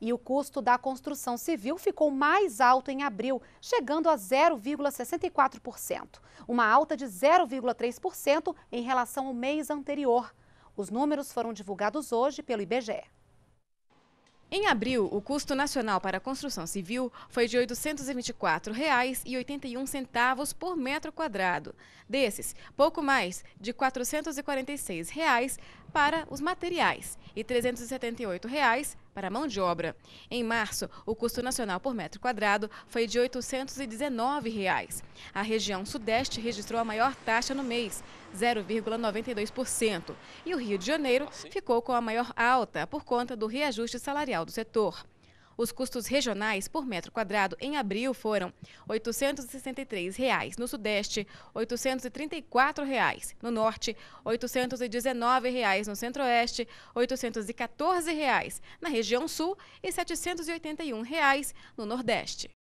E o custo da construção civil ficou mais alto em abril, chegando a 0,64%, uma alta de 0,3% em relação ao mês anterior. Os números foram divulgados hoje pelo IBGE. Em abril, o custo nacional para a construção civil foi de R$ 824,81 por metro quadrado. Desses, pouco mais de R$ 446 reais para os materiais e R$ 378 reais para a mão de obra. Em março, o custo nacional por metro quadrado foi de R$ 819. Reais. A região Sudeste registrou a maior taxa no mês, 0,92%, e o Rio de Janeiro ah, ficou com a maior alta por conta do reajuste salarial do setor. Os custos regionais por metro quadrado em abril foram R$ 863, no sudeste R$ 834, no norte R$ 819, no centro-oeste R$ 814, na região sul e R$ 781 no nordeste.